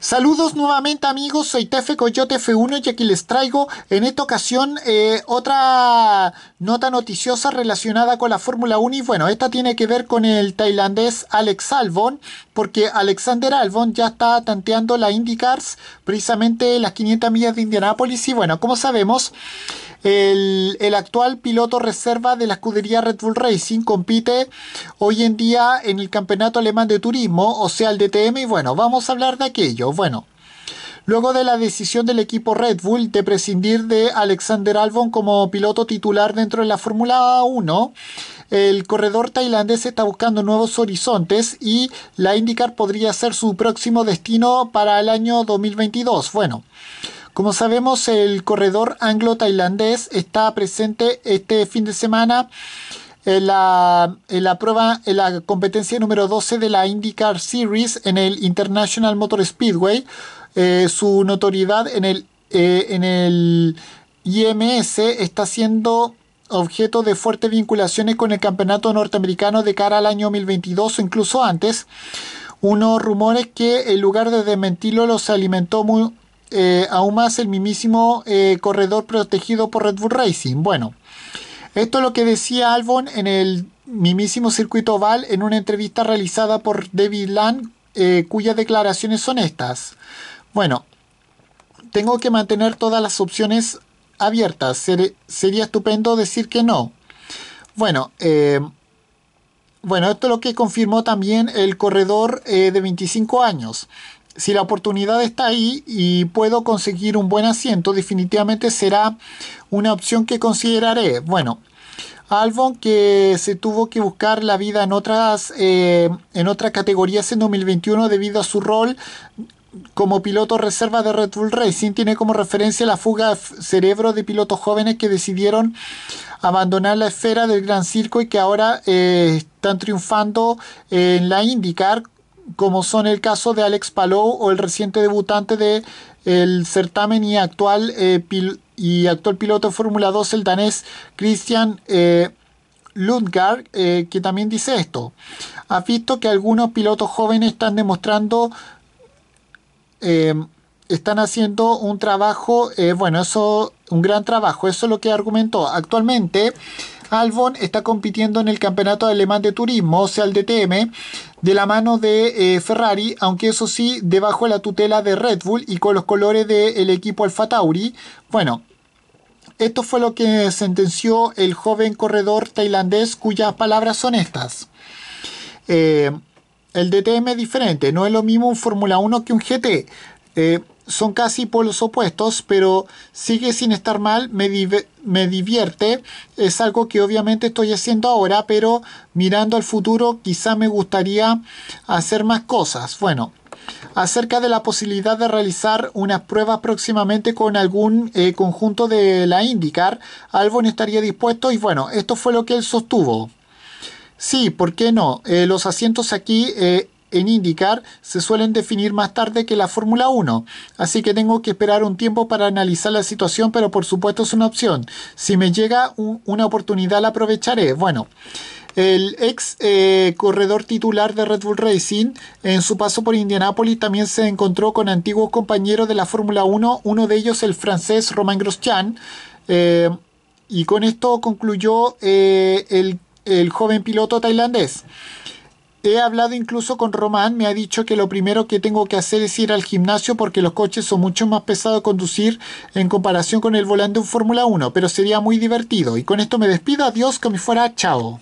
Saludos nuevamente amigos, soy Tefe Coyote F1 y aquí les traigo en esta ocasión eh, otra nota noticiosa relacionada con la Fórmula 1 y bueno, esta tiene que ver con el tailandés Alex Albon porque Alexander Albon ya está tanteando la IndyCars precisamente las 500 millas de Indianápolis y bueno, como sabemos... El, actual piloto reserva de la escudería Red Bull Racing compite hoy en día en el Campeonato Alemán de Turismo, o sea, el DTM, y bueno, vamos a hablar de aquello. Bueno, luego de la decisión del equipo Red Bull de prescindir de Alexander Albon como piloto titular dentro de la Fórmula 1, el corredor tailandés está buscando nuevos horizontes y la IndyCar podría ser su próximo destino para el año 2022. Bueno, como sabemos, el corredor anglo-tailandés está presente este fin de semana en la, prueba, en la competencia número 12 de la IndyCar Series en el International Motor Speedway. Eh, su notoriedad en el, eh, en el IMS está siendo objeto de fuertes vinculaciones con el campeonato norteamericano de cara al año 2022 o incluso antes. Unos rumores que en lugar de desmentirlo los alimentó muy, eh, aún más el mismísimo eh, corredor protegido por Red Bull Racing. Bueno, esto es lo que decía Albon en el mismísimo circuito oval en una entrevista realizada por David Land, eh, cuyas declaraciones son estas. Bueno, tengo que mantener todas las opciones abiertas. sería estupendo decir que no. Bueno, bueno, esto es lo que confirmó también el corredor de 25 años si la oportunidad está ahí y puedo conseguir un buen asiento, definitivamente será una opción que consideraré. Bueno, Albon que se tuvo que buscar la vida en otras, eh, en otras categorías en 2021 debido a su rol como piloto reserva de Red Bull Racing tiene como referencia la fuga de cerebro de pilotos jóvenes que decidieron abandonar la esfera del gran circo y que ahora eh, están triunfando en la IndyCar como son el caso de Alex Palou o el reciente debutante de el certamen y actual, eh, y actual piloto de Fórmula 2, el danés Christian eh, Lundgaard, eh, que también dice esto. ha visto que algunos pilotos jóvenes están demostrando, eh, están haciendo un trabajo, bueno, eso, un gran trabajo, eso es lo que argumentó. Actualmente, Albon está compitiendo en el Campeonato Alemán de Turismo, o sea, el DTM, de la mano de eh, Ferrari, aunque eso sí, debajo de la tutela de Red Bull y con los colores del equipo Alfa Tauri. Bueno, esto fue lo que sentenció el joven corredor tailandés, cuyas palabras son estas. Eh, el DTM es diferente, no es lo mismo un Fórmula 1 que un GT. Eh, son casi polos opuestos, pero sigue sin estar mal, me, me, divierte, es algo que obviamente estoy haciendo ahora, pero mirando al futuro quizá me gustaría hacer más cosas. Bueno, acerca de la posibilidad de realizar unas pruebas próximamente con algún eh, conjunto de la IndyCar, Albon estaría dispuesto y bueno, esto fue lo que él sostuvo. Sí, ¿por qué no? Eh, los asientos aquí eh, en indicar se suelen definir más tarde que la Fórmula 1, así que tengo que esperar un tiempo para analizar la situación, pero por supuesto es una opción. Si me llega una oportunidad la aprovecharé. Bueno. El ex eh, corredor titular de Red Bull Racing, en su paso por Indianápolis, también se encontró con antiguos compañeros de la Fórmula 1, uno de ellos el francés Romain Grosjean. Eh, y con esto concluyó eh, el, el joven piloto tailandés. He hablado incluso con Román, me ha dicho que lo primero que tengo que hacer es ir al gimnasio porque los coches son mucho más pesados de conducir en comparación con el volante de un Fórmula 1, pero sería muy divertido. Y con esto me despido, adiós, que me fuera, chao.